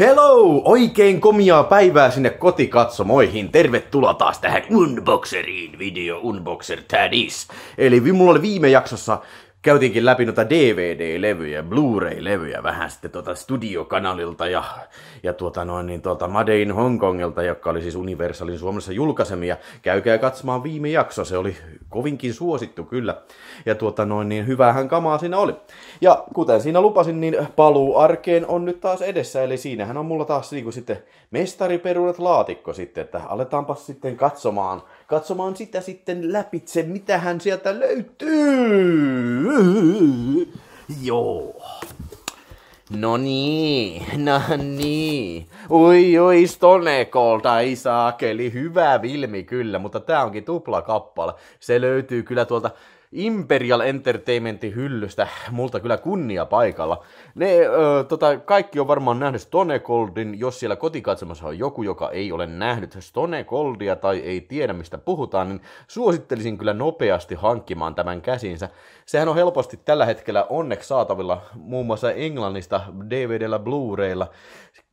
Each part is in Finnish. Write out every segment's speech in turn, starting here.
Hello! Oikein komiaa päivää sinne kotikatsomoihin. Tervetuloa taas tähän Unboxeriin, video Unboxer Tadis. Eli mulla oli viime jaksossa käytiinkin läpi noita DVD-levyjä, Blu-ray-levyjä vähän sitten tuota studiokanalilta ja, ja tuota noin, niin tuolta Made in Hongkongilta, joka oli siis Universalin Suomessa julkaisemia. Käykää katsomaan viime jakso, se oli kovinkin suosittu kyllä. Ja tuota noin, niin hyvähän kamaa siinä oli. Ja kuten siinä lupasin, niin paluu arkeen on nyt taas edessä, eli siinähän on mulla taas niin kuin sitten mestariperunat laatikko sitten, että aletaanpa sitten katsomaan – katsomaan sitä sitten läpitse, mitä hän sieltä löytyy. Joo. No niin, no niin. Oi oi, Stonekolta ei saakeli. Hyvä Vilmi kyllä, mutta tää onkin tupla kappale. Se löytyy kyllä tuolta Imperial Entertainmentin hyllystä, multa kyllä kunnia paikalla. Ne, ö, tota, kaikki on varmaan nähnyt Stone Coldin, jos siellä kotikatsomassa on joku, joka ei ole nähnyt Stone Coldia tai ei tiedä mistä puhutaan, niin suosittelisin kyllä nopeasti hankkimaan tämän käsinsä. Sehän on helposti tällä hetkellä onneksi saatavilla muun muassa Englannista DVD-llä, Blu-raylla,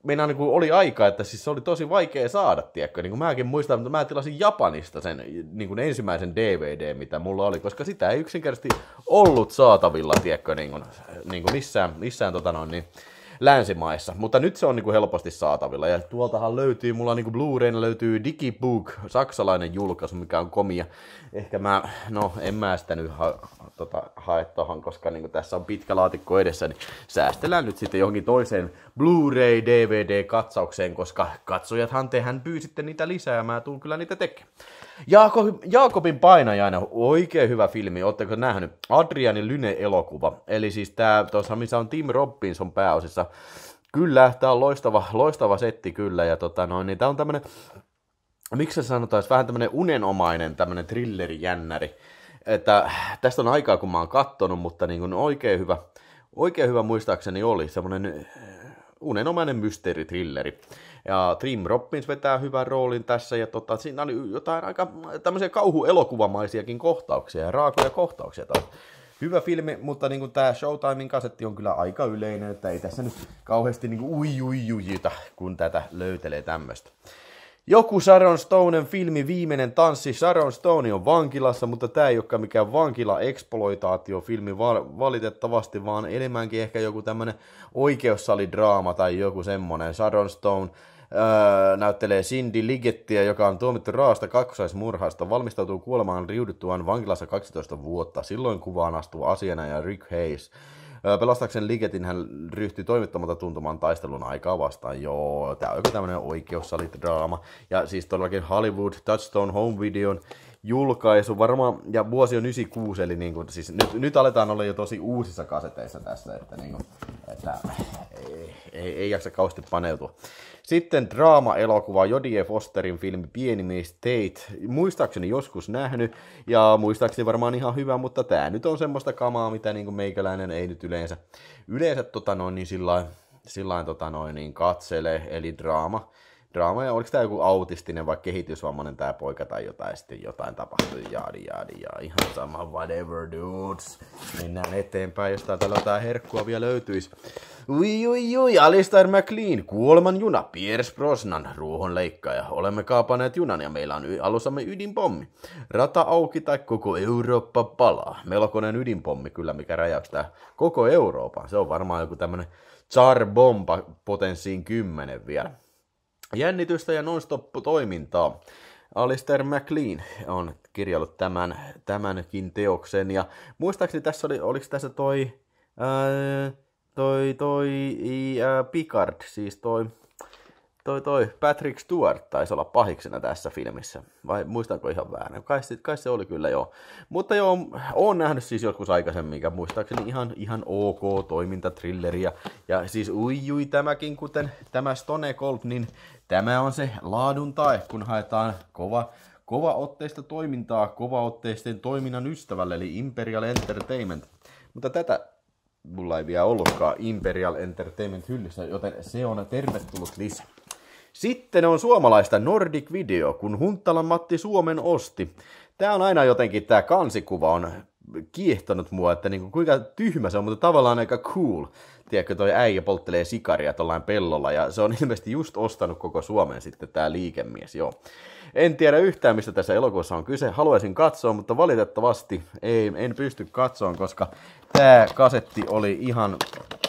meinaa, niin oli aika, että siis se oli tosi vaikea saada, tiedätkö? Niin kuin mäkin muistan, että mä tilasin Japanista sen niin kuin ensimmäisen DVD, mitä mulla oli, koska sitä ei yksinkertaisesti ollut saatavilla, tiedätkö, niin kuin, niin kuin missään, missään tota noin, niin, länsimaissa, mutta nyt se on niin kuin helposti saatavilla. Ja tuoltahan löytyy, mulla niin kuin blu ray löytyy Digibook, saksalainen julkaisu, mikä on komia. Ehkä mä, no en mä sitä nyt ha, tota, hae tohon, koska niin kuin tässä on pitkä laatikko edessä, niin säästellään nyt sitten johonkin toiseen Blu-ray DVD-katsaukseen, koska katsojathan tehän pyysitte niitä lisää ja mä tuun kyllä niitä tekemään. Jaako, Jaakobin painajainen, oikein hyvä filmi, ootteko nähnyt? Adrianin Lyne-elokuva, eli siis tämä, tuossa missä on Tim Robinson pääosissa. Kyllä, tämä on loistava, loistava setti kyllä, ja tota noin, niin tämä on tämmönen, miksi se sanotaan, vähän tämmönen unenomainen tämmönen thrillerijännäri. Että tästä on aikaa, kun mä oon kattonut, mutta niin kuin oikein hyvä, oikein hyvä muistaakseni oli, semmoinen unenomainen mysteeritrilleri. Ja Trim Robbins vetää hyvän roolin tässä, ja tota, siinä oli jotain aika tämmöisiä kauhuelokuvamaisiakin kohtauksia ja raakoja kohtauksia taas. Hyvä filmi, mutta niin tämä Showtimein kasetti on kyllä aika yleinen, että ei tässä nyt kauheasti niin kuin ui, ui, kun tätä löytelee tämmöistä. Joku Sharon Stonen filmi Viimeinen tanssi. Sharon Stone on vankilassa, mutta tämä ei olekaan mikään vankila-eksploitaatiofilmi valitettavasti, vaan enemmänkin ehkä joku tämmöinen oikeussalidraama tai joku semmonen. Sharon Stone Öö, näyttelee Cindy Ligettiä, joka on tuomittu raasta kaksoismurhasta, valmistautuu kuolemaan riuduttuaan vankilassa 12 vuotta. Silloin kuvaan astuu asiana ja Rick Hayes, Pelastaakseen Ligetin hän ryhtyi toimittamatta tuntumaan taistelun aikaa vastaan. Joo, tämä on joku tämmöinen oikeussalidraama. Ja siis todellakin Hollywood Touchstone Home Videon julkaisu varmaan, ja vuosi on 96, eli niin kuin, siis nyt, nyt aletaan olla jo tosi uusissa kaseteissa tässä, että, niin kuin, että ei, ei, ei jaksa kauheasti paneutua. Sitten draama-elokuva Jodie Fosterin filmi Pieni mies Tate. Muistaakseni joskus nähnyt ja muistaakseni varmaan ihan hyvä, mutta tämä nyt on semmoista kamaa, mitä niin meikäläinen ei nyt yleensä, yleensä tota noin, niin sillain, sillain tota noin, niin katsele, eli draama draama, ja oliko tämä joku autistinen vai kehitysvammainen tämä poika tai jotain, ja sitten jotain tapahtui, jaadi, jaadi, ja ihan sama, whatever dudes. Mennään eteenpäin, jos täällä jotain herkkua vielä löytyisi. Ui, ui, ui, Alistair McLean, kuoleman juna, Piers Brosnan, ruohonleikkaaja. Olemme kaapaneet junan ja meillä on y- alussamme ydinpommi. Rata auki tai koko Eurooppa palaa. Melkoinen ydinpommi kyllä, mikä räjäyttää koko Eurooppa. Se on varmaan joku tämmönen Tsar Bomba potenssiin 10 vielä jännitystä ja stop toimintaa Alistair McLean on kirjallut tämän, tämänkin teoksen, ja muistaakseni tässä oli, oliko tässä toi, ää, toi, toi ää, Picard, siis toi toi, toi Patrick Stewart taisi olla pahiksena tässä filmissä, vai muistanko ihan väärin? No, kai, kai se oli kyllä joo. Mutta joo, oon nähnyt siis joskus aikaisemmin, ja muistaakseni ihan, ihan ok toimintatrilleri, ja siis ui, ui tämäkin, kuten tämä Stone Cold, niin tämä on se laadun tae, kun haetaan kova, kova otteista toimintaa kova otteisten toiminnan ystävälle, eli Imperial Entertainment. Mutta tätä mulla ei vielä ollutkaan Imperial Entertainment hyllyssä, joten se on tervetullut lisä. Sitten on suomalaista Nordic Video, kun Hunttalan Matti Suomen osti. Tämä on aina jotenkin, tämä kansikuva on kiehtonut mua, että niinku, kuinka tyhmä se on, mutta tavallaan aika cool tiedätkö, toi äijä polttelee sikaria tuollain pellolla, ja se on ilmeisesti just ostanut koko Suomen sitten tämä liikemies, joo. En tiedä yhtään, mistä tässä elokuussa on kyse. Haluaisin katsoa, mutta valitettavasti ei, en pysty katsoon, koska tämä kasetti oli ihan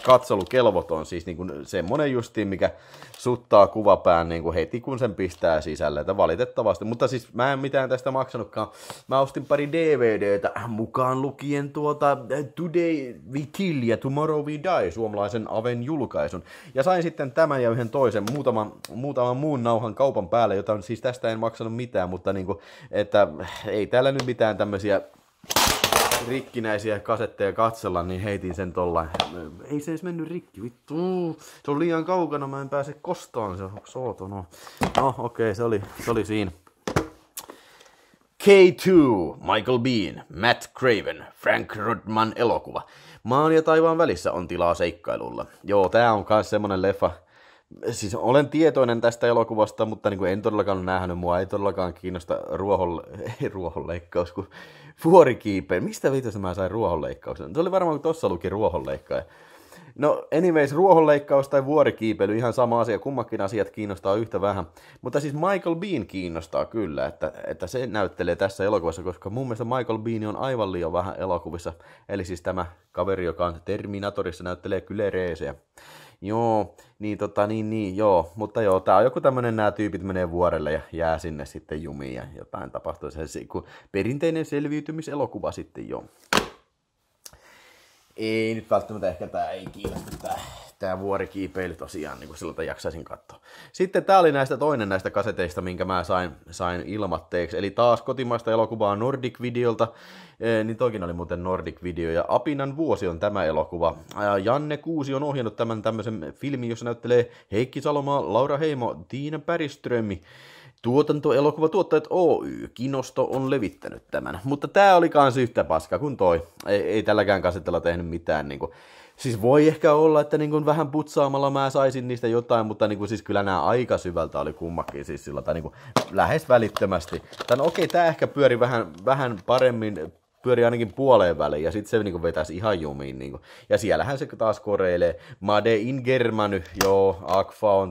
katselukelvoton, siis niin kuin semmonen justiin, mikä suttaa kuvapään niin kuin heti, kun sen pistää sisälle, että valitettavasti. Mutta siis mä en mitään tästä maksanutkaan. Mä ostin pari DVDtä, mukaan lukien tuota Today We Kill ja Tomorrow We Die, suomalaisen Aven julkaisun. Ja sain sitten tämän ja yhden toisen, muutaman, muutaman muun nauhan kaupan päälle, jota siis tästä en maksanut mitään, mutta niin kuin, että ei täällä nyt mitään tämmöisiä rikkinäisiä kasetteja katsella, niin heitin sen tolla. Ei se edes mennyt rikki, vittu. Se on liian kaukana, mä en pääse kostaan. Se on sooto, no. No, okei, okay, se, oli, se oli siinä. K2, Michael Bean, Matt Craven, Frank Rodman elokuva. Maan ja taivaan välissä on tilaa seikkailulla. Joo, tää on kai semmonen leffa, siis olen tietoinen tästä elokuvasta, mutta niin kuin en todellakaan nähnyt, mua ei todellakaan kiinnosta ruohon, ei ruohonleikkaus, kun vuorikiipeen. Mistä viitosta mä sain ruohonleikkauksen? Se oli varmaan, kun tossa luki ruohonleikkaus. No anyways, ruohonleikkaus tai vuorikiipely, ihan sama asia, kummakin asiat kiinnostaa yhtä vähän. Mutta siis Michael Bean kiinnostaa kyllä, että, että se näyttelee tässä elokuvassa, koska mun mielestä Michael Bean on aivan liian vähän elokuvissa. Eli siis tämä kaveri, joka on Terminatorissa, näyttelee kyllä reesejä. Joo, niin tota, niin, niin, joo, mutta joo, tää on joku tämmönen, nämä tyypit menee vuorelle ja jää sinne sitten jumiin ja jotain tapahtuu. Se, kun perinteinen selviytymiselokuva sitten joo ei nyt välttämättä ehkä tämä ei kiinnosta tämä, tämä vuorikiipeily tosiaan, niin kuin siltä jaksaisin katsoa. Sitten tämä oli näistä toinen näistä kaseteista, minkä mä sain, sain ilmatteeksi. Eli taas kotimaista elokuvaa Nordic Videolta, E, niin toikin oli muuten Nordic Video. Ja Apinan vuosi on tämä elokuva. Ja Janne Kuusi on ohjannut tämän tämmöisen filmin, jossa näyttelee Heikki Salomaa, Laura Heimo, Tiina Päriströmi. Tuotantoelokuvatuottajat Oy, Kinosto on levittänyt tämän, mutta tämä oli kans yhtä paska kuin toi. Ei, ei tälläkään kasetella tehnyt mitään. Niin kuin. Siis voi ehkä olla, että niin kuin vähän putsaamalla mä saisin niistä jotain, mutta niin kuin siis kyllä nämä aika syvältä oli kummakin siis sillä, tai niin kuin lähes välittömästi. Tän okei, okay, tämä ehkä pyöri vähän, vähän paremmin pyörii ainakin puoleen väliin, ja sitten se niinku vetäisi ihan jumiin. Niinku. Ja siellähän se taas koreilee, Made in Germany, joo,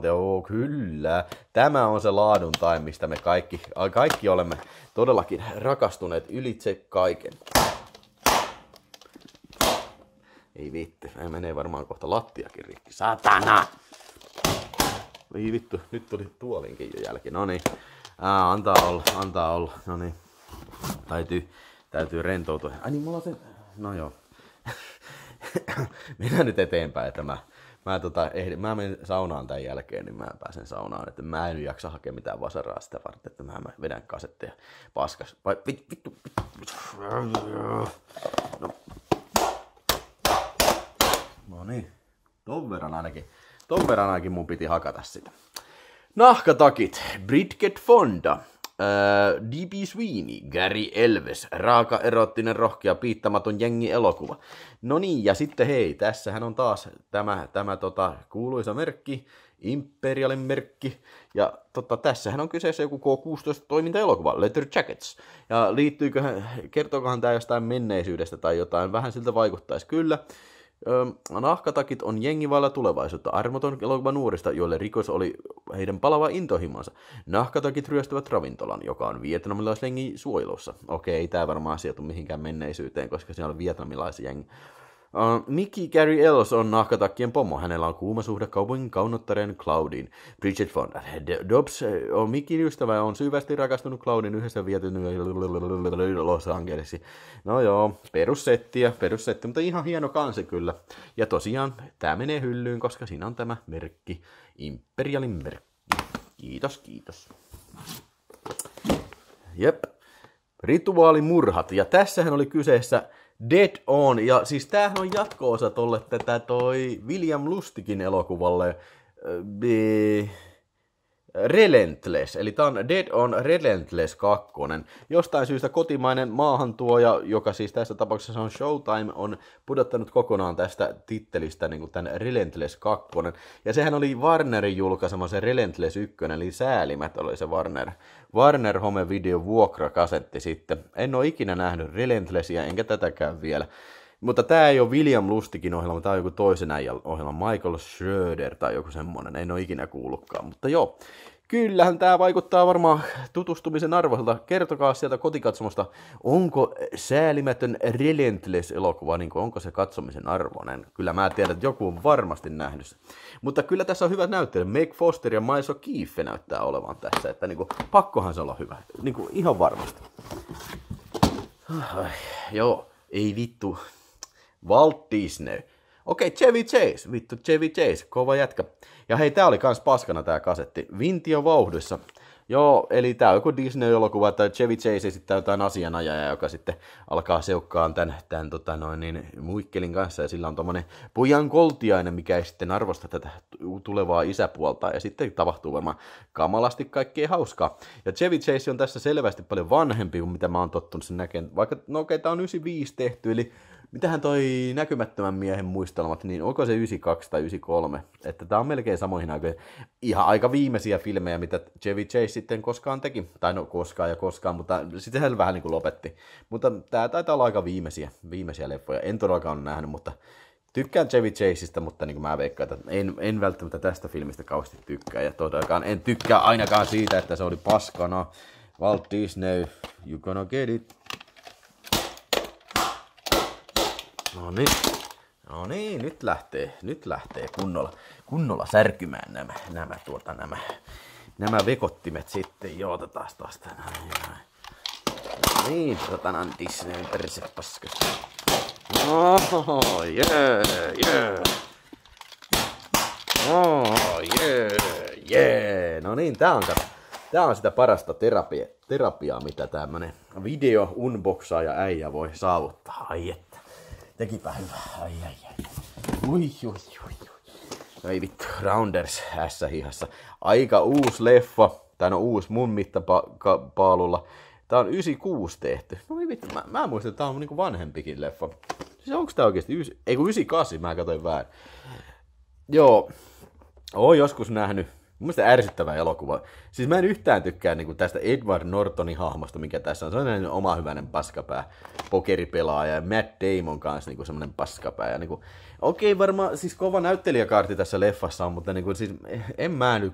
te, joo, kyllä. Tämä on se laadun tai, mistä me kaikki, kaikki olemme todellakin rakastuneet ylitse kaiken. Ei vittu, ei menee varmaan kohta lattiakin rikki. Satana! Ei vittu, nyt tuli tuolinkin jo jälki. No niin, antaa olla, antaa olla. No niin, täytyy täytyy rentoutua. Ai niin, mulla on se... No joo. Mennään nyt eteenpäin, että mä, mä, tota, ehdin, mä menen saunaan tämän jälkeen, niin mä pääsen saunaan. Että mä en jaksa hakea mitään vasaraa sitä varten, että mä, mä vedän kasetteja paskas. Vai vittu, vittu, vittu. No. no niin, ton verran ainakin. Ton verran ainakin mun piti hakata sitä. Nahkatakit, Bridget Fonda. Uh, äh, D.B. Sweeney, Gary Elves, raaka erottinen, rohkea, piittamaton jengi elokuva. No niin, ja sitten hei, tässähän on taas tämä, tämä tota, kuuluisa merkki, Imperialin merkki, ja totta, tässähän on kyseessä joku k 16 elokuva Letter Jackets. Ja liittyyköhän, kertookohan tämä jostain menneisyydestä tai jotain, vähän siltä vaikuttaisi kyllä. Öö, nahkatakit on jengivalla tulevaisuutta, armoton elokuva nuorista, joille rikos oli heidän palava intohimansa. Nahkatakit ryöstävät ravintolan, joka on vietnamilaisjengi suojelussa. Okei, tämä varmaan sijoitu mihinkään menneisyyteen, koska siellä on vietnamilaisjengi. jengi. Uh, Mickey Gary Ellos on nahkatakkien pomo. Hänellä on kuuma suhde kaupungin kaunottareen Claudin. Bridget Fonda. Dobbs eh, on Mickeyn ystävä ja on syvästi rakastunut Claudin yhdessä vietyn Los Angelesi. No joo, perussettiä, perussetti, mutta ihan hieno kansi kyllä. Ja tosiaan, tämä menee hyllyyn, koska siinä on tämä merkki, Imperialin merkki. Kiitos, kiitos. Jep. Rituaalimurhat. Ja tässähän oli kyseessä Dead On. Ja siis tämähän on jatko-osa tolle tätä toi William Lustikin elokuvalle. Äh, Relentless, eli tämä on Dead on Relentless 2. Jostain syystä kotimainen maahantuoja, joka siis tässä tapauksessa on Showtime, on pudottanut kokonaan tästä tittelistä niin kuin tämän Relentless 2. Ja sehän oli Warnerin julkaisema se Relentless 1, eli säälimät oli se Warner. Warner Home Video vuokrakasetti sitten. En ole ikinä nähnyt Relentlessia, enkä tätäkään vielä. Mutta tämä ei ole William Lustikin ohjelma, tämä on joku toisen äijän ohjelma, Michael Schröder tai joku semmoinen, en ole ikinä kuullutkaan. Mutta joo, kyllähän tämä vaikuttaa varmaan tutustumisen arvoiselta. Kertokaa sieltä kotikatsomosta, onko säälimätön Relentless-elokuva, niin onko se katsomisen arvoinen. Kyllä mä tiedän, että joku on varmasti nähnyt sen. Mutta kyllä tässä on hyvät näyttelijät. Meg Foster ja Maiso Kiife näyttää olevan tässä, että niin kuin, pakkohan se olla hyvä. Niin kuin ihan varmasti. Ai, joo, ei vittu. Walt Disney. Okei, okay, Chevy Chase, vittu Chevy Chase, kova jätkä. Ja hei, tää oli kans paskana tää kasetti, on vauhdissa. Joo, eli tää on joku Disney-elokuva, että Chevy Chase esittää jotain asianajaja, joka sitten alkaa seukkaan tän, tän tota noin, niin, muikkelin kanssa, ja sillä on tommonen pojan koltiainen, mikä ei sitten arvosta tätä tulevaa isäpuolta, ja sitten tapahtuu varmaan kamalasti kaikkea hauskaa. Ja Chevy Chase on tässä selvästi paljon vanhempi kuin mitä mä oon tottunut sen näkemään, vaikka, no okei, okay, tää on 95 tehty, eli Mitähän toi näkymättömän miehen muistelmat, niin onko se 92 tai 93? Että tää on melkein samoihin aikoihin. Ihan aika viimeisiä filmejä, mitä Chevy Chase sitten koskaan teki. Tai no koskaan ja koskaan, mutta sitten hän vähän niin kuin lopetti. Mutta tämä taitaa olla aika viimeisiä, viimeisiä leffoja. En todellakaan ole nähnyt, mutta tykkään Chevy Chaseista, mutta niin kuin mä veikkaan, että en, en välttämättä tästä filmistä kauheasti tykkää. Ja todellakaan en tykkää ainakaan siitä, että se oli paskana. Walt Disney, you gonna get it. No niin. No niin, nyt lähtee, nyt lähtee kunnolla, kunnolla särkymään nämä, nämä, tuota, nämä, nämä vekottimet sitten. Joo, otetaan taas tänään. Näin. No niin, satanan tota, Disney perse paska. Oh, yeah, yeah. Oh, yeah, yeah. No niin, tää on, tää on sitä parasta terapia, terapiaa, mitä tämmönen video unboxaaja äijä voi saavuttaa. Ai että tekipä hyvä. Ai, ai, ai. Ui, ui, ui, ui. Ei vittu, Rounders hässä hihassa. Aika uusi leffa, tai on uusi mun mittapaalulla. Tää on 96 tehty. No ei vittu, mä, mä muistan, että tää on niinku vanhempikin leffa. Siis onko tää oikeesti, ysi, ei kun 98, mä katsoin väärin. Joo, oon joskus nähnyt Mun ärsyttävä elokuva. Siis mä en yhtään tykkää niin kuin tästä Edward Nortonin hahmosta, mikä tässä on. Se on oma hyvänen paskapää pokeripelaaja ja Matt Damon kanssa niin semmoinen paskapää. Niinku niin okei, okay, varmaan siis kova näyttelijäkaarti tässä leffassa on, mutta niin kuin, siis, en mä nyt...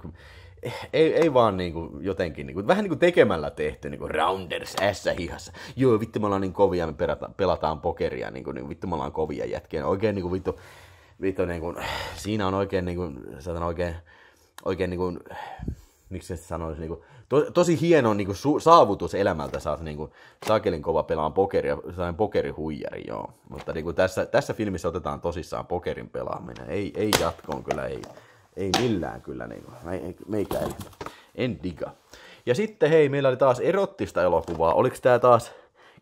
Ei, ei vaan niinku jotenkin, niinku, vähän niinku tekemällä tehty, niinku rounders ässä hihassa. Joo, vittu me ollaan niin kovia, me perata, pelataan pokeria, niinku, niin vittu me ollaan kovia jätkiä. Oikein niinku vittu, vittu niinku, siinä on oikein niinku, saatan oikein oikein niin kuin, miksi se sanoisi, niin kuin, to, tosi hieno niin kuin, su, saavutus elämältä saat niin kuin, sakelin kova pelaan pokeria, sain pokerihuijari, joo. Mutta niin kuin, tässä, tässä filmissä otetaan tosissaan pokerin pelaaminen. Ei, ei jatkoon kyllä, ei, ei millään kyllä, niin kuin, meikä ei, en diga. Ja sitten hei, meillä oli taas erottista elokuvaa. Oliko tämä taas?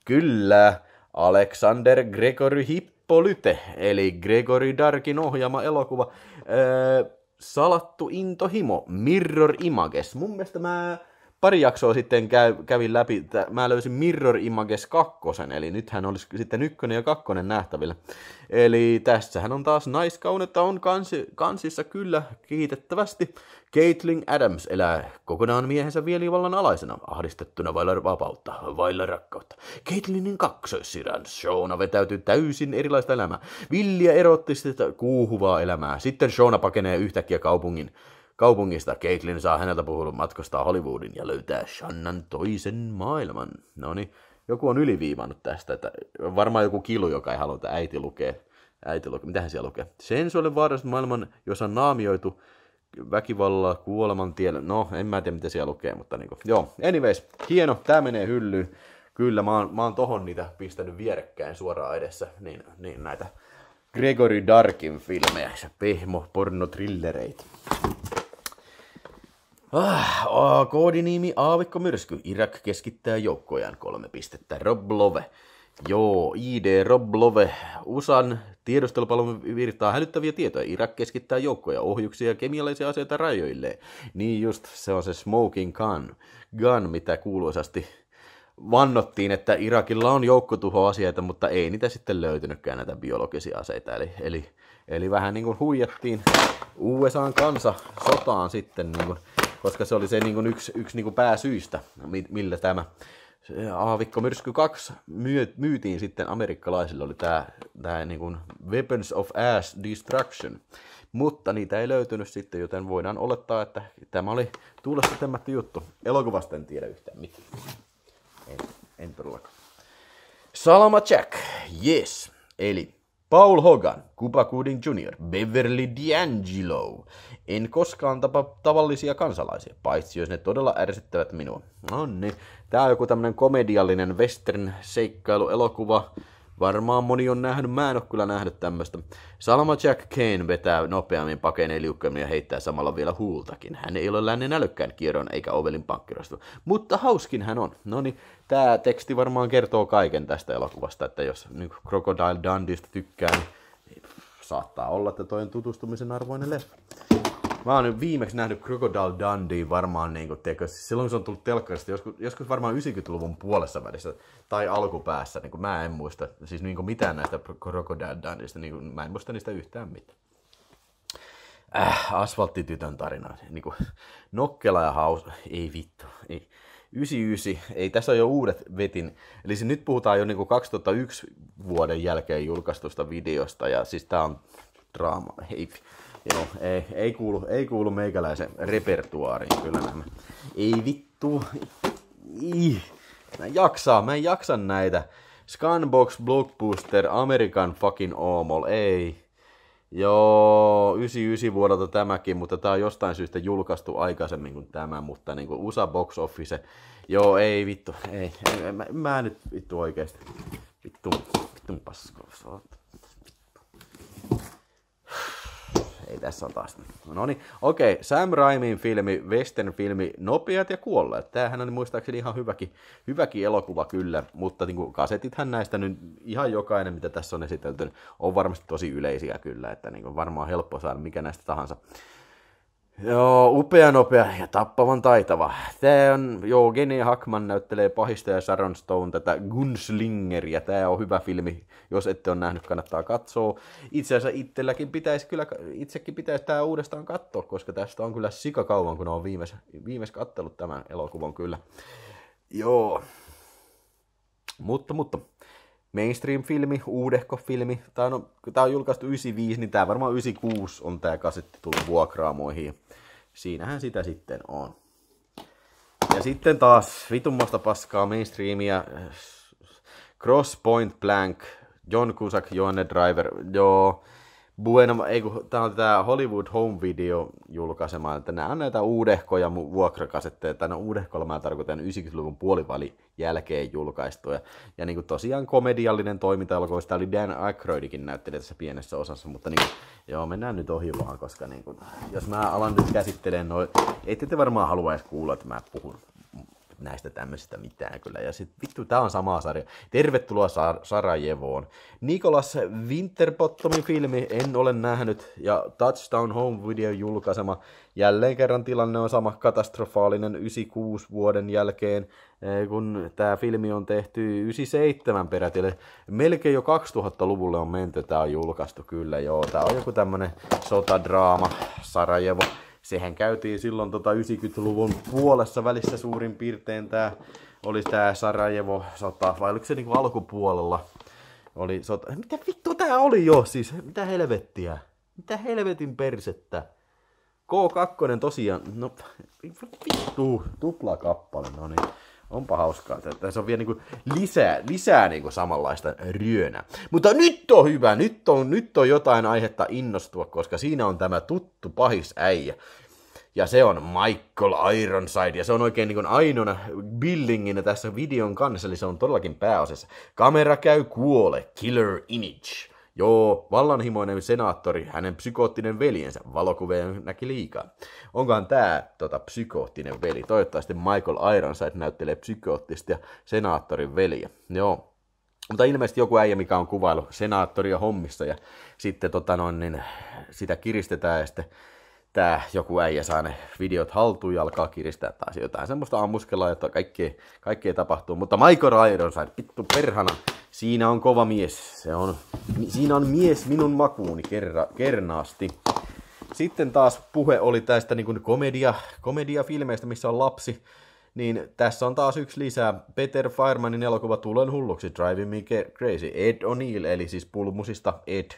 Kyllä, Alexander Gregory Hippolyte, eli Gregory Darkin ohjaama elokuva. Öö, salattu intohimo, Mirror Images. Mun mielestä mä pari jaksoa sitten käy, kävin läpi, että mä löysin Mirror Images 2, eli nythän olisi sitten ykkönen ja kakkonen nähtävillä. Eli tässähän on taas naiskaunetta on kansi, kansissa kyllä kiitettävästi. Caitlin Adams elää kokonaan miehensä vielivallan alaisena, ahdistettuna vailla vapautta, vailla rakkautta. Caitlinin kaksoissirän Shona vetäytyy täysin erilaista elämää, villiä erottista kuuhuvaa elämää. Sitten Shona pakenee yhtäkkiä kaupungin Kaupungista Caitlin saa häneltä puhulun matkustaa Hollywoodin ja löytää Shannan toisen maailman. No niin, joku on yliviivannut tästä, että varmaan joku kilu, joka ei halua, että äiti lukee. Äiti lukee, mitähän siellä lukee? Sensuaalinen vaarallisen maailman, jossa on naamioitu väkivallalla kuoleman tielle. No, en mä tiedä, mitä siellä lukee, mutta niinku. Joo, anyways, hieno, tää menee hyllyyn. Kyllä, mä oon, mä oon tohon niitä pistänyt vierekkäin suoraan edessä, niin, niin näitä Gregory Darkin filmejä, se pehmo, porno, trillereitä. Ah, koodinimi koodiniimi Aavikko Myrsky. Irak keskittää joukkojaan kolme pistettä. Roblove. Joo, ID Roblove. USAn tiedustelupalvelu virtaa hälyttäviä tietoja. Irak keskittää joukkoja, ohjuksia ja kemiallisia aseita rajoille. Niin just, se on se smoking gun, gun mitä kuuluisasti vannottiin, että Irakilla on joukkotuhoasioita, mutta ei niitä sitten löytynytkään näitä biologisia aseita. Eli, eli, eli vähän niin kuin huijattiin USAn kansa sotaan sitten niin kuin koska se oli se niin kuin yksi, yksi niin kuin pääsyistä, millä tämä Aavikko Myrsky 2 myytiin sitten amerikkalaisille, oli tämä, tämä niin kuin Weapons of Ass Destruction. Mutta niitä ei löytynyt sitten, joten voidaan olettaa, että tämä oli tuulesta temmätty juttu. Elokuvasta en tiedä yhtään mitään. En, en todellakaan. Salama Jack, yes. Eli Paul Hogan, Cuba Gooding Jr., Beverly D'Angelo. En koskaan tapa tavallisia kansalaisia, paitsi jos ne todella ärsyttävät minua. No niin, tää on joku tämmönen komediallinen western seikkailuelokuva. Varmaan moni on nähnyt, mä en ole kyllä nähnyt tämmöistä. Salma Jack Kane vetää nopeammin, pakenee liukkaammin ja heittää samalla vielä huultakin. Hän ei ole lännen älykkään kierron eikä ovelin pankkirostu, mutta hauskin hän on. No niin, tämä teksti varmaan kertoo kaiken tästä elokuvasta, että jos niin Crocodile Dundista tykkää, niin saattaa olla, että toi on tutustumisen arvoinen leffa. Mä oon viimeksi nähnyt Crocodile Dundee varmaan niin teko, silloin kun se on tullut telkkarista, joskus, joskus varmaan 90-luvun puolessa välissä tai alkupäässä, niin mä en muista siis niin mitään näistä Crocodile Dundeeista. niin mä en muista niistä yhtään mitään. Äh, asfalttitytön tarina, niin kuin, Nokkela ja Haus, ei vittu, ei. 99, ei tässä on jo uudet vetin. Eli siis nyt puhutaan jo niinku 2001 vuoden jälkeen julkaistusta videosta ja siis tää on draama. Ei, Joo, ei, ei, kuulu, ei kuulu meikäläisen repertuaariin kyllä nämä. Ei vittu. Ih. Mä en jaksaa, mä en jaksa näitä. Scanbox, Blockbuster, American fucking Omol, ei. Joo, 99 vuodelta tämäkin, mutta tämä on jostain syystä julkaistu aikaisemmin kuin tämä, mutta niin kuin USA Box Office. Joo, ei vittu, ei, ei mä, mä nyt vittu oikeesti. Vittu, vittu pasko, Ei tässä on taas. Niin. No niin, okei. Okay. Sam Raimin filmi, western-filmi Nopeat ja kuolleet. Tämähän on muistaakseni ihan hyväkin, hyväkin elokuva kyllä, mutta niin kasetithan näistä nyt ihan jokainen, mitä tässä on esitelty, on varmasti tosi yleisiä kyllä, että niin varmaan helppo saada mikä näistä tahansa Joo, upea nopea ja tappavan taitava. Tämä on, joo, Gene Hackman näyttelee pahista ja Sharon Stone tätä Gunslingeria. Tää on hyvä filmi, jos ette ole nähnyt, kannattaa katsoa. Itse asiassa itselläkin pitäisi kyllä, itsekin pitäisi tää uudestaan katsoa, koska tästä on kyllä sikakauan, kun on viimeis, viimeis kattelut tämän elokuvan kyllä. Joo. Mutta, mutta mainstream-filmi, uudehko filmi. Tämä on, tämä on julkaistu 95, niin tämä varmaan 96 on tämä kasetti tullut vuokraamoihin. Siinähän sitä sitten on. Ja sitten taas vitummasta paskaa mainstreamia. Cross Point Blank, John Cusack, Joanne Driver, joo. Bueno, ei kun, tää on tää Hollywood Home Video julkaisemaan, että nämä on näitä uudehkoja vuokrakasetteja, tai no uudehkolla mä tarkoitan 90-luvun puolivali jälkeen julkaistuja. Ja niin kuin tosiaan komediallinen toiminta alkoi, sitä oli Dan Aykroydikin näytteli tässä pienessä osassa, mutta niin kuin, joo, mennään nyt ohi vaan, koska niin kuin, jos mä alan nyt käsittelemään noin, ette te varmaan haluaisi kuulla, että mä puhun näistä tämmöisistä mitään kyllä. Ja sitten vittu, tää on sama sarja. Tervetuloa Sar- Sarajevoon. Nikolas Winterbottomin filmi en ole nähnyt ja Touchdown Home Video julkaisema. Jälleen kerran tilanne on sama katastrofaalinen 96 vuoden jälkeen, eh, kun tämä filmi on tehty 97 peräti. Eli melkein jo 2000-luvulle on menty, tämä on julkaistu kyllä joo. Tämä on joku tämmönen sotadraama Sarajevo sehän käytiin silloin tota 90-luvun puolessa välissä suurin piirtein tämä oli tämä Sarajevo-sota, vai oliko se niinku alkupuolella? Oli sota. Mitä vittu tää oli jo siis? Mitä helvettiä? Mitä helvetin persettä? K2 tosiaan, no vittu, tuplakappale, no niin. Onpa hauskaa. että Tässä on vielä niin kuin lisää, lisää niin kuin samanlaista ryönä. Mutta nyt on hyvä, nyt on, nyt on jotain aihetta innostua, koska siinä on tämä tuttu pahis äijä. Ja se on Michael Ironside, ja se on oikein niin kuin ainoana billinginä tässä videon kanssa, eli se on todellakin pääosassa. Kamera käy kuole, killer image. Joo, vallanhimoinen senaattori, hänen psykoottinen veljensä, valokuvia näki liikaa. Onkohan tämä tota, psykoottinen veli? Toivottavasti Michael Ironside näyttelee psykoottista ja senaattorin veliä. Joo, mutta ilmeisesti joku äijä, mikä on kuvailu senaattoria hommissa ja sitten tota noin, niin sitä kiristetään ja sitten tämä joku äijä saa ne videot haltuun ja alkaa kiristää taas jotain semmoista ammuskelaa, että kaikkea, kaikkea tapahtuu. Mutta Michael sai pittu perhana, siinä on kova mies. Se on, siinä on mies minun makuuni kerra, kernaasti. Sitten taas puhe oli tästä niin komedia, komediafilmeistä, missä on lapsi. Niin tässä on taas yksi lisää. Peter Firemanin elokuva Tulen hulluksi, Driving Me Crazy, Ed O'Neill, eli siis pulmusista Ed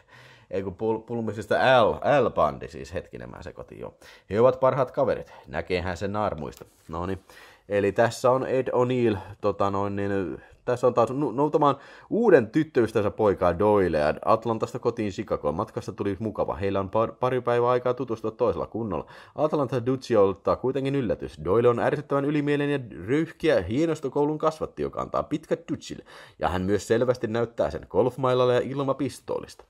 ei kun pul- pulmisista L, L-bandi, siis hetkinen mä sekoitin jo. He ovat parhaat kaverit, näkeehän sen naarmuista. No niin, eli tässä on Ed O'Neill, tota noin, niin, tässä on taas noutamaan uuden tyttöystänsä poikaa Doylea. Atlantasta kotiin Chicagoon. Matkasta tuli mukava. Heillä on par- pari päivää aikaa tutustua toisella kunnolla. Atlanta Dutsi ottaa kuitenkin yllätys. Doyle on ärsyttävän ylimielinen ja ryhkiä hienostokoulun kasvatti, joka antaa pitkät Dutsille. Ja hän myös selvästi näyttää sen golfmailalla ja ilmapistoolista.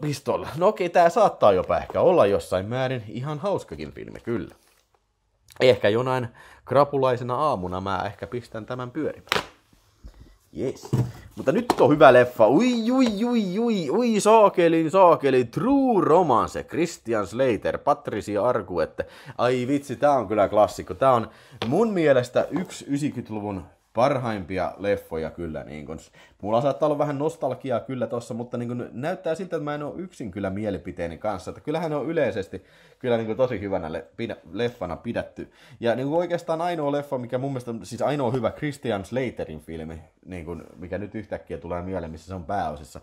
Pistolla. No okei, tämä saattaa jopa ehkä olla jossain määrin ihan hauskakin filmi, kyllä. Ehkä jonain krapulaisena aamuna mä ehkä pistän tämän pyörimään. Yes. Mutta nyt on hyvä leffa. Ui, ui, ui, ui, ui, saakelin, saakeli. True Romance, Christian Slater, Patricia Arkuette. Ai vitsi, tää on kyllä klassikko. Tää on mun mielestä yksi 90-luvun parhaimpia leffoja kyllä. Niin kun Mulla saattaa olla vähän nostalgiaa kyllä tuossa, mutta niin kuin näyttää siltä, että mä en ole yksin kyllä mielipiteeni kanssa. Että kyllähän ne on yleisesti kyllä niin kuin tosi hyvänä le- pidä, leffana pidetty. Ja niin kuin oikeastaan ainoa leffa, mikä mun mielestä, siis ainoa hyvä Christian Slaterin filmi, niin kuin, mikä nyt yhtäkkiä tulee mieleen, missä se on pääosissa.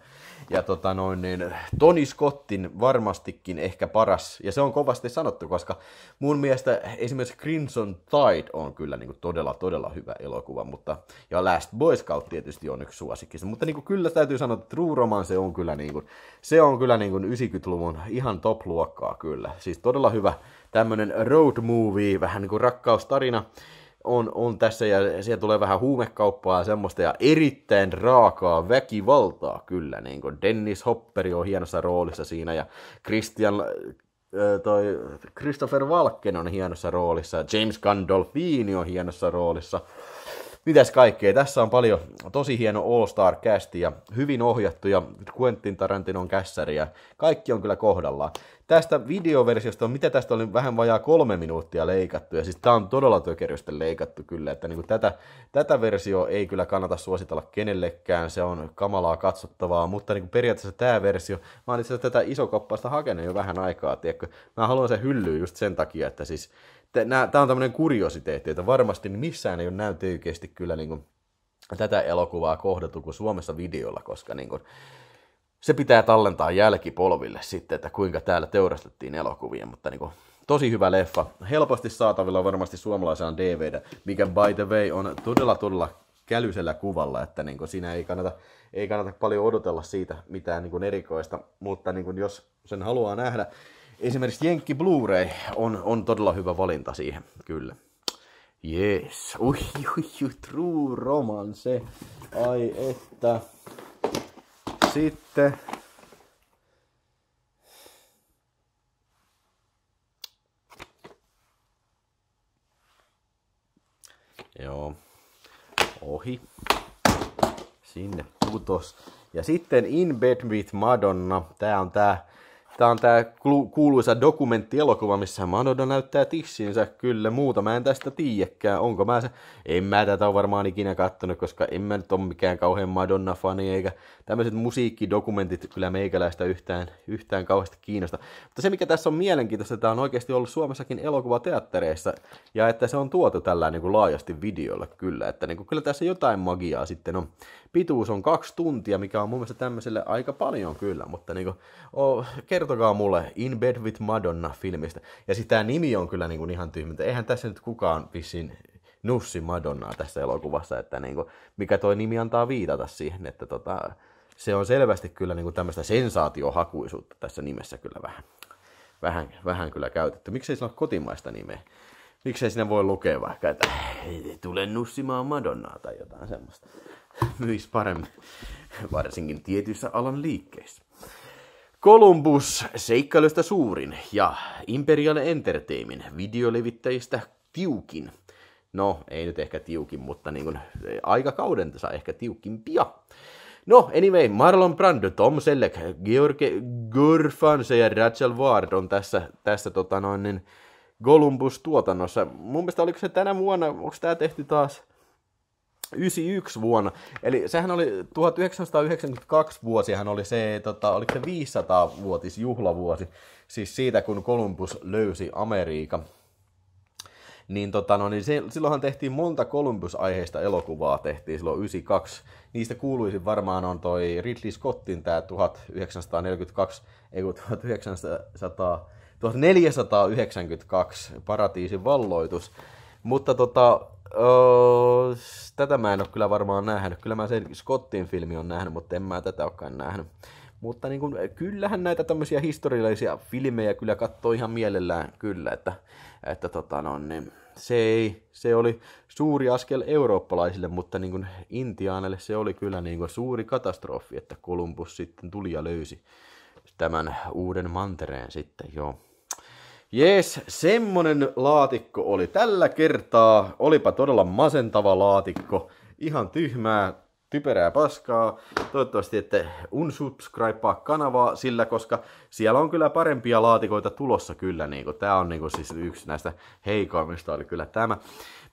Ja tota noin, niin Tony Scottin varmastikin ehkä paras, ja se on kovasti sanottu, koska mun mielestä esimerkiksi Crimson Tide on kyllä niin kuin todella, todella hyvä elokuva, mutta ja Last Boy Scout tietysti on yksi suosi suosikkista. Mutta niin kuin, kyllä täytyy sanoa, että True Romance on kyllä, niin kuin, se on kyllä niin kuin 90-luvun ihan top-luokkaa kyllä. Siis todella hyvä tämmöinen road movie, vähän niin kuin rakkaustarina on, on tässä ja siellä tulee vähän huumekauppaa ja semmoista ja erittäin raakaa väkivaltaa kyllä. Niin kuin Dennis Hopperi on hienossa roolissa siinä ja Christian toi Christopher Walken on hienossa roolissa, James Gandolfini on hienossa roolissa mitäs kaikkea. Tässä on paljon tosi hieno All star ja hyvin ohjattuja Quentin Tarantinon kässäriä. kaikki on kyllä kohdallaan tästä videoversiosta, mitä tästä oli vähän vajaa kolme minuuttia leikattu, ja siis tämä on todella tökeröstä leikattu kyllä, että niin kuin tätä, tätä versio ei kyllä kannata suositella kenellekään, se on kamalaa katsottavaa, mutta niin kuin periaatteessa tämä versio, mä oon itse asiassa tätä isokoppaista hakenut jo vähän aikaa, tiedätkö? mä haluan sen hyllyä just sen takia, että siis tämä on tämmöinen kuriositeetti, että varmasti missään ei ole näin kyllä niin kuin, tätä elokuvaa kohdattu kuin Suomessa videolla, koska niin kuin, se pitää tallentaa jälkipolville sitten, että kuinka täällä teurastettiin elokuvia, mutta niin kuin, tosi hyvä leffa. Helposti saatavilla varmasti suomalaisena DVD, mikä by the way on todella todella kälysellä kuvalla, että niin kuin siinä ei kannata, ei kannata paljon odotella siitä mitään niin kuin erikoista, mutta niin kuin jos sen haluaa nähdä, esimerkiksi Jenkki Blu-ray on, on todella hyvä valinta siihen, kyllä. Jees, ui, ui, ui, true romance, ai että sitten Joo. Ohi. Sinne putos. Ja sitten In Bed with Madonna. Tää on tää Tämä on tämä kuuluisa dokumenttielokuva, missä Madonna näyttää tissinsä. Kyllä, muuta mä en tästä tiedäkään. Onko mä se? En mä tätä ole varmaan ikinä kattonut, koska en mä nyt ole mikään kauhean Madonna-fani, eikä tämmöiset musiikkidokumentit kyllä meikäläistä yhtään, yhtään kauheasti kiinnosta. Mutta se, mikä tässä on mielenkiintoista, tämä on oikeasti ollut Suomessakin elokuvateattereissa, ja että se on tuotu tällä niin kuin laajasti videolla kyllä. Että niin kuin, kyllä tässä jotain magiaa sitten on pituus on kaksi tuntia, mikä on mun mielestä tämmöiselle aika paljon kyllä, mutta niin kuin, oh, kertokaa mulle In Bed with Madonna-filmistä. Ja sitä siis nimi on kyllä niin kuin ihan tyhmintä. Eihän tässä nyt kukaan vissiin nussi Madonnaa tässä elokuvassa, että niin kuin, mikä toi nimi antaa viitata siihen, että tota, se on selvästi kyllä niin kuin tämmöistä sensaatiohakuisuutta tässä nimessä kyllä vähän, vähän, vähän kyllä käytetty. Miksei sillä ole kotimaista nimeä? Miksei sinä voi lukea vaikka, että tule nussimaan Madonnaa tai jotain semmoista myisi paremmin, varsinkin tietyissä alan liikkeissä. Kolumbus, seikkailusta suurin ja Imperial Entertainment videolevittäjistä tiukin. No, ei nyt ehkä tiukin, mutta niin kuin eh, tässä ehkä tiukin pia. No, anyway, Marlon Brando, Tom Selleck, George Gurfanse ja Rachel Ward on tässä, tässä tota noin, niin Columbus-tuotannossa. Mun mielestä oliko se tänä vuonna, onko tämä tehty taas – 91 vuonna. Eli sehän oli 1992 vuosi, hän oli se, tota, oliko se 500-vuotis juhlavuosi, siis siitä kun Kolumbus löysi Amerikan. Niin, tota, no, niin se, silloinhan tehtiin monta Columbus-aiheista elokuvaa, tehtiin silloin 92. Niistä kuuluisin varmaan on toi Ridley Scottin tämä 1942, ei 1900, 1492 Paratiisin valloitus. Mutta tota, Oh, tätä mä en ole kyllä varmaan nähnyt. Kyllä mä sen Scottin filmi on nähnyt, mutta en mä tätä olekaan nähnyt. Mutta niin kuin, kyllähän näitä tämmöisiä historiallisia filmejä kyllä katsoo ihan mielellään kyllä, että, että tota no, niin, se, ei, se oli suuri askel eurooppalaisille, mutta niin kuin Intiaanille se oli kyllä niin kuin suuri katastrofi, että Kolumbus sitten tuli ja löysi tämän uuden mantereen sitten, joo. Jees, semmonen laatikko oli tällä kertaa. Olipa todella masentava laatikko. Ihan tyhmää, typerää paskaa. Toivottavasti ette unsubscribea kanavaa sillä, koska siellä on kyllä parempia laatikoita tulossa kyllä. Niin kuin. Tämä on niin kuin siis yksi näistä heikoimmista oli kyllä tämä.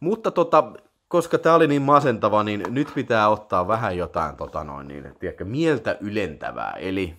Mutta tota, koska tämä oli niin masentava, niin nyt pitää ottaa vähän jotain tota noin, niin, tiedätkö, mieltä ylentävää. Eli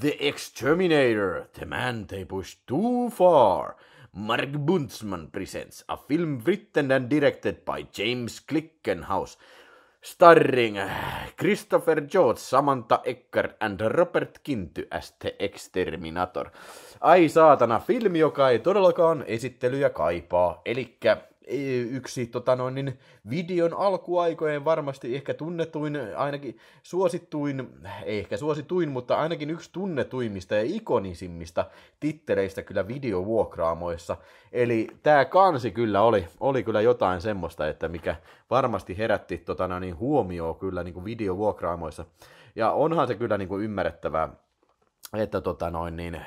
The Exterminator, The Man They Pushed Too Far. Mark Buntzman presents a film written and directed by James Clickenhaus, starring äh, Christopher George, Samantha Ecker and Robert Kinty as The Exterminator. Ai saatana, filmi, joka ei todellakaan esittelyjä kaipaa, elikkä yksi tota noin, niin videon alkuaikojen varmasti ehkä tunnetuin, ainakin suosittuin, ei ehkä suosituin, mutta ainakin yksi tunnetuimmista ja ikonisimmista tittereistä kyllä videovuokraamoissa. Eli tämä kansi kyllä oli, oli kyllä jotain semmoista, että mikä varmasti herätti tota noin, niin huomioon kyllä niin kuin videovuokraamoissa. Ja onhan se kyllä niin kuin ymmärrettävää, että tota noin, niin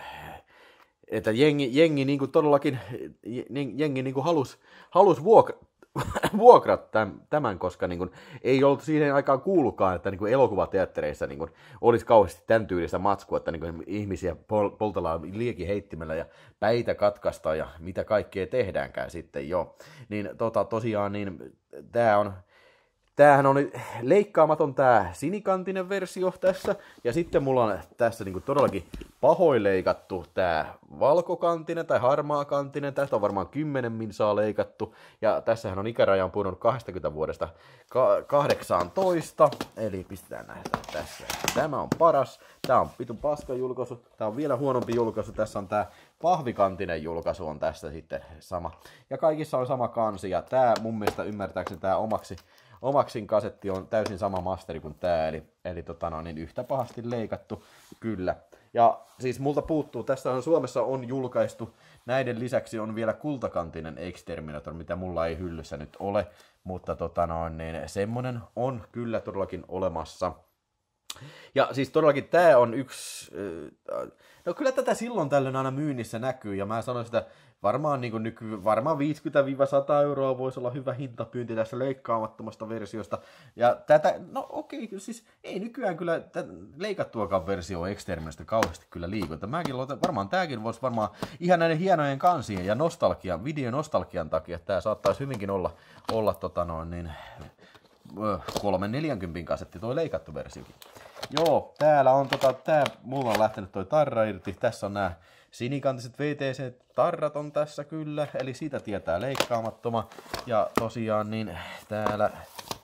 että jengi, jengi niin kuin todellakin jengi niin kuin halusi, halusi vuokra, vuokrat tämän, koska niin kuin, ei ollut siihen aikaan kuulukaan, että niin kuin elokuvateattereissa niin kuin, olisi kauheasti tämän tyylistä matskua, että niin kuin, ihmisiä pol- poltellaan liekin heittimellä ja päitä katkaistaan ja mitä kaikkea tehdäänkään sitten jo. Niin tota, tosiaan niin, tämä on tämähän on leikkaamaton tämä sinikantinen versio tässä. Ja sitten mulla on tässä niinku todellakin pahoin leikattu tämä valkokantinen tai harmaakantinen. Tästä on varmaan 10 saa leikattu. Ja tässähän on ikäraja on pudonnut 20 vuodesta 18. Eli pistetään näitä tässä. Tämä on paras. Tämä on pitun paska julkaisu. Tämä on vielä huonompi julkaisu. Tässä on tämä pahvikantinen julkaisu on tässä sitten sama. Ja kaikissa on sama kansi. Ja tämä mun mielestä ymmärtääkseni tämä omaksi Omaksin kasetti on täysin sama masteri kuin tämä, eli, eli tota no, niin yhtä pahasti leikattu, kyllä. Ja siis multa puuttuu, tässä on Suomessa on julkaistu, näiden lisäksi on vielä kultakantinen Exterminator, mitä mulla ei hyllyssä nyt ole, mutta tota no, niin semmonen on kyllä todellakin olemassa. Ja siis todellakin tämä on yksi, no kyllä tätä silloin tällöin aina myynnissä näkyy, ja mä sanoin sitä varmaan, niin nyky, varmaan 50-100 euroa voisi olla hyvä hintapyynti tässä leikkaamattomasta versiosta. Ja tätä, no okei, okay, siis ei nykyään kyllä leikattuakaan versio eksternistä kauheasti kyllä liikuta. Mäkin luotan, varmaan tämäkin voisi varmaan ihan näiden hienojen kansien ja nostalgian, nostalgian takia, tämä saattaisi hyvinkin olla, olla tota noin, niin, 340 kasetti, toi leikattu versiokin. Joo, täällä on tota, tää, mulla on lähtenyt toi tarra irti, tässä on nää, Sinikantiset VTC-tarrat on tässä kyllä, eli siitä tietää leikkaamattoma Ja tosiaan niin täällä,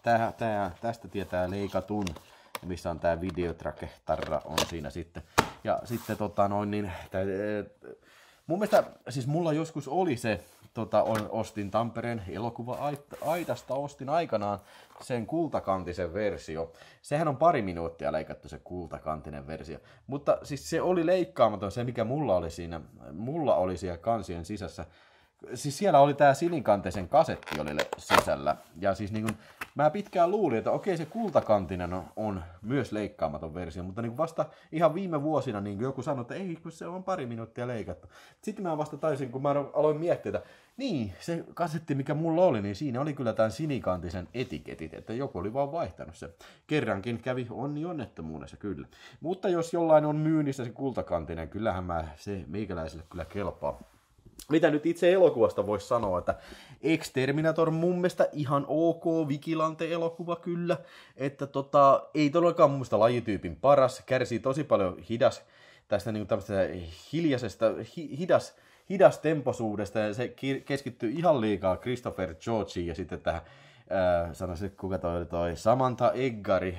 tää, tää, tästä tietää leikatun, missä on tää videotrake-tarra on siinä sitten. Ja sitten tota noin niin, tää, mun mielestä, siis mulla joskus oli se, tota, on, ostin Tampereen elokuva-aitasta, ostin aikanaan sen kultakantisen versio. Sehän on pari minuuttia leikattu se kultakantinen versio. Mutta siis se oli leikkaamaton se, mikä mulla oli siinä, mulla oli siellä kansien sisässä siis siellä oli tämä sinikantisen kasetti oli sisällä. Ja siis niin kun, mä pitkään luulin, että okei se kultakantinen on, on myös leikkaamaton versio, mutta niin vasta ihan viime vuosina niin joku sanoi, että ei kun se on pari minuuttia leikattu. Sitten mä vasta taisin, kun mä aloin miettiä, että niin, se kasetti mikä mulla oli, niin siinä oli kyllä tämän sinikantisen etiketit, että joku oli vaan vaihtanut se. Kerrankin kävi onni onnettomuudessa kyllä. Mutta jos jollain on myynnissä se kultakantinen, kyllähän mä se meikäläiselle kyllä kelpaa mitä nyt itse elokuvasta voisi sanoa, että Exterminator on mun mielestä ihan ok *Vikilante* elokuva kyllä, että tota, ei todellakaan mun mielestä lajityypin paras, kärsii tosi paljon hidas tästä niin tämmöisestä hiljaisesta, hi, hidas, hidas temposuudesta ja se keskittyy ihan liikaa Christopher Georgeen ja sitten tähän, äh, sanoisin kuka toi toi, Samantha Eggari,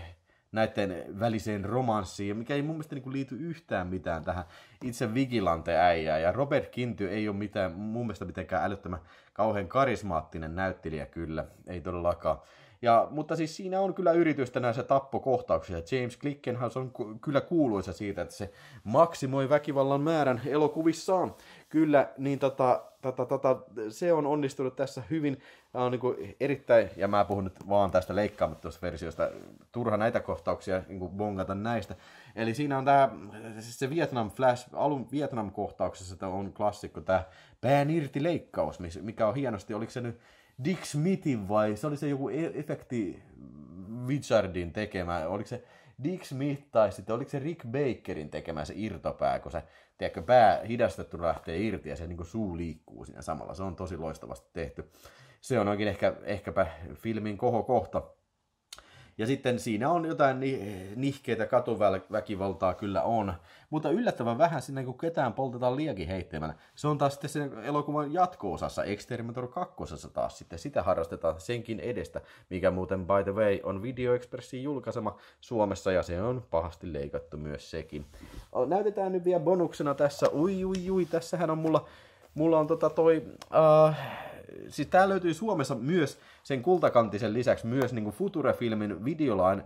näiden väliseen romanssiin, mikä ei mun mielestä niin liity yhtään mitään tähän itse Vigilante äijään. Ja Robert Kinty ei ole mitään, mun mielestä mitenkään älyttömän kauhean karismaattinen näyttelijä kyllä, ei todellakaan. Ja, mutta siis siinä on kyllä yritystä näissä tappokohtauksissa. James Clickenhan on kyllä kuuluisa siitä, että se maksimoi väkivallan määrän elokuvissaan. Kyllä, niin tota, tota, tota, se on onnistunut tässä hyvin. Tämä on niin erittäin, ja mä puhun nyt vaan tästä leikkaamattomasta versiosta, turha näitä kohtauksia niin bongata näistä. Eli siinä on tämä, siis se Vietnam Flash, alun Vietnam-kohtauksessa tämä on klassikko, tämä pään irti leikkaus, mikä on hienosti, oliko se nyt Dick Smithin vai se oli se joku e-, efekti Wizardin tekemä, oliko se Dick Smith tai sitten oliko se Rick Bakerin tekemä se irtopää, kun se tiedätkö, pää hidastettu lähtee irti ja se niin suu liikkuu siinä samalla. Se on tosi loistavasti tehty. Se on oikein ehkä, ehkäpä filmin kohokohta. kohta ja sitten siinä on jotain nihkeitä katuväkivaltaa kyllä on, mutta yllättävän vähän sinne, kun ketään poltetaan liekin heittämällä. Se on taas sitten sen elokuvan jatko-osassa, Exterminator 2 taas sitten, sitä harrastetaan senkin edestä, mikä muuten by the way on Video Expressin julkaisema Suomessa ja se on pahasti leikattu myös sekin. Näytetään nyt vielä bonuksena tässä, ui ui ui, tässähän on mulla, mulla on tota toi... Uh, siis tää löytyy Suomessa myös sen kultakantisen lisäksi myös niin kuin Futura-filmin videolain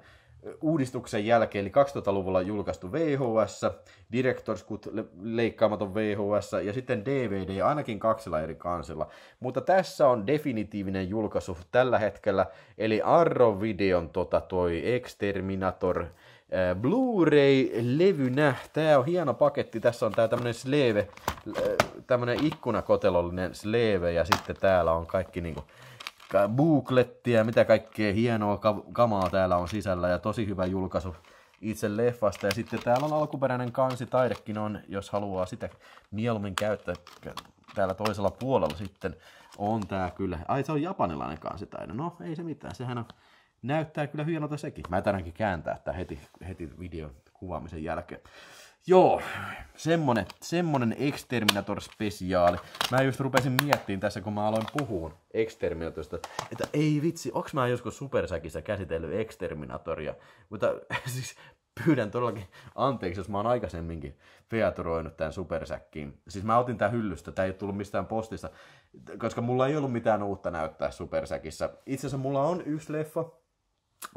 uudistuksen jälkeen, eli 2000-luvulla julkaistu VHS, Directors Cut leikkaamaton VHS ja sitten DVD ainakin kaksilla eri kansilla. Mutta tässä on definitiivinen julkaisu tällä hetkellä, eli Arrow-videon tota, toi Exterminator Äh, blu ray levy Tää on hieno paketti. Tässä on tää tämmönen sleeve, äh, tämmönen ikkunakotelollinen sleeve ja sitten täällä on kaikki niinku ja mitä kaikkea hienoa kamaa täällä on sisällä ja tosi hyvä julkaisu itse leffasta. Ja sitten täällä on alkuperäinen kansi, taidekin on, jos haluaa sitä mieluummin käyttää täällä toisella puolella sitten on tää kyllä. Ai se on japanilainen taide. No ei se mitään, sehän on näyttää kyllä hienolta sekin. Mä tarvinkin kääntää tämä heti, heti videon kuvaamisen jälkeen. Joo, semmonen, semmonen Exterminator spesiaali. Mä just rupesin miettimään tässä, kun mä aloin puhua Exterminatorista, että ei vitsi, onks mä joskus Supersäkissä käsitellyt Exterminatoria? Mutta siis pyydän todellakin anteeksi, jos mä oon aikaisemminkin featuroinut tämän supersäkkiin. Siis mä otin tää hyllystä, tää ei tullut mistään postista, koska mulla ei ollut mitään uutta näyttää supersäkissä. Itse asiassa mulla on yksi leffa,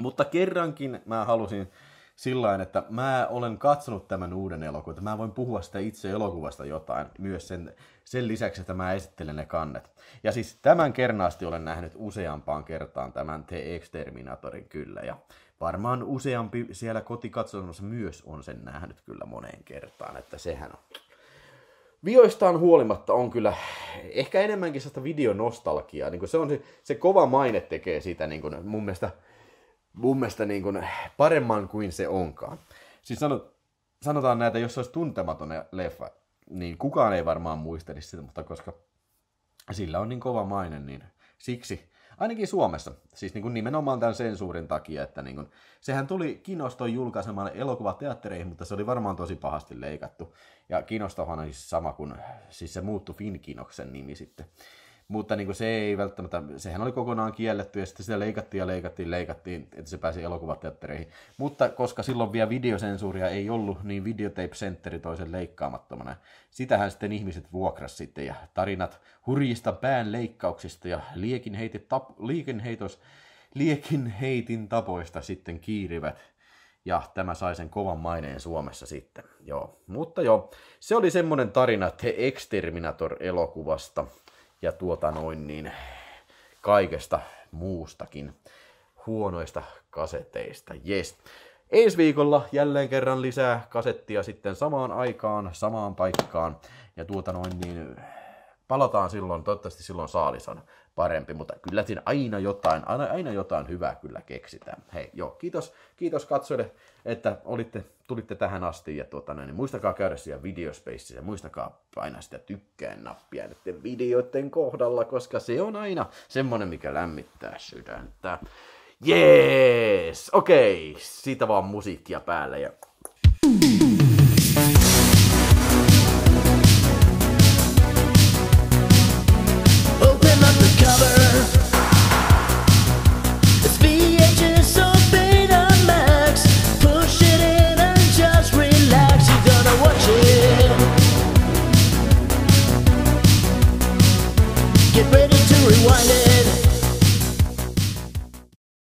mutta kerrankin mä halusin sillä että mä olen katsonut tämän uuden elokuvan, että mä voin puhua sitä itse elokuvasta jotain myös sen, sen lisäksi, että mä esittelen ne kannet. Ja siis tämän kernaasti olen nähnyt useampaan kertaan tämän The Exterminatorin kyllä, ja varmaan useampi siellä kotikatsomassa myös on sen nähnyt kyllä moneen kertaan, että sehän on. Vioistaan huolimatta on kyllä ehkä enemmänkin sellaista videonostalgiaa, niin se on se, se kova maine tekee sitä, niin kun mun mielestä – mun mielestä niin kuin paremman kuin se onkaan. Siis sanot, sanotaan näitä, jos se olisi tuntematon leffa, niin kukaan ei varmaan muistelisi sitä, mutta koska sillä on niin kova maine, niin siksi, ainakin Suomessa, siis niin kuin nimenomaan tämän sensuurin takia, että niin kuin, sehän tuli Kinoston julkaisemaan elokuvateattereihin, mutta se oli varmaan tosi pahasti leikattu. Ja Kinostohan on siis sama kuin, siis se muuttui Finkinoksen nimi sitten. Mutta niin kuin se ei välttämättä, sehän oli kokonaan kielletty ja sitten sitä leikattiin ja leikattiin, leikattiin, että se pääsi elokuvateattereihin. Mutta koska silloin vielä videosensuuria ei ollut, niin Videotape Centeri toi sen leikkaamattomana. Sitähän sitten ihmiset vuokras sitten ja tarinat hurjista pään leikkauksista ja liekin, heiti tap, liekin, heitos, liekin heitin tapoista sitten kiirivät ja tämä sai sen kovan maineen Suomessa sitten. Joo. Mutta joo, se oli semmoinen tarina The Exterminator-elokuvasta ja tuota noin niin kaikesta muustakin huonoista kaseteista. Yes. Ensi viikolla jälleen kerran lisää kasettia sitten samaan aikaan, samaan paikkaan. Ja tuota noin niin palataan silloin, toivottavasti silloin saalis on parempi, mutta kyllä siinä aina jotain, aina, aina jotain hyvää kyllä keksitään. Hei, joo, kiitos, kiitos katsojille, että olitte, tulitte tähän asti ja tuota, niin muistakaa käydä siellä videospacessa ja muistakaa painaa sitä tykkään nappia näiden videoiden kohdalla, koska se on aina semmonen, mikä lämmittää sydäntä. Jees! Okei, okay. siitä vaan musiikkia päälle ja...